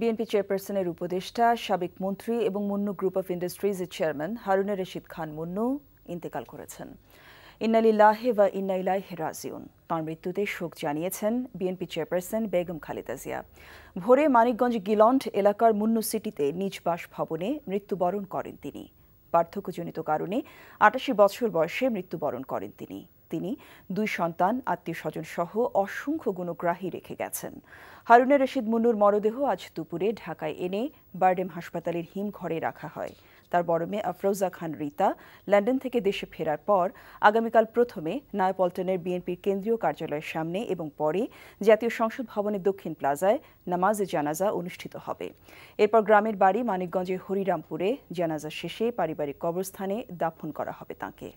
BNP চেয়ারপারসনের উপদেষ্টা সাবেক মন্ত্রী এবং মুন্নু গ্রুপ অফ ইন্ডাস্ট্রিজের চেয়ারম্যান হারুনা রশিদ খান মুন্নু ইন্তেকাল করেছেন ইন্নালিল্লাহে বা ইন্নাইলাহে হেরাজিউন তাঁর মৃত্যুতে শোক জানিয়েছেন বিএনপি চেয়ারপারসন বেগম খালেদা জিয়া ভোরে মানিকগঞ্জ গিলন্ড এলাকার মুন্নু সিটিতে নিজ বাসভবনে মৃত্যুবরণ করেন তিনি পার্থক্যজনিত কারণে আটাশি বছর বয়সে মৃত্যুবরণ করেন তিনি তিনি দুই সন্তান আত্মীয় স্বজন সহ অসংখ্য গুণগ্রাহী রেখে গেছেন হারুনের রশিদ মুন্নুর মরদেহ আজ দুপুরে ঢাকায় এনে বার্ডেম হাসপাতালের হিমঘরে রাখা হয় তার বড় মেয়ে আফরোজা খান রিতা লন্ডন থেকে দেশে ফেরার পর আগামীকাল প্রথমে নায়পল্টনের বিএনপির কেন্দ্রীয় কার্যালয়ের সামনে এবং পরে জাতীয় সংসদ ভবনের দক্ষিণ প্লাজায় নামাজ জানাজা অনুষ্ঠিত হবে এরপর গ্রামের বাড়ি মানিকগঞ্জের হরিরামপুরে জানাজা শেষে পারিবারিক কবরস্থানে দাফন করা হবে তাঁকে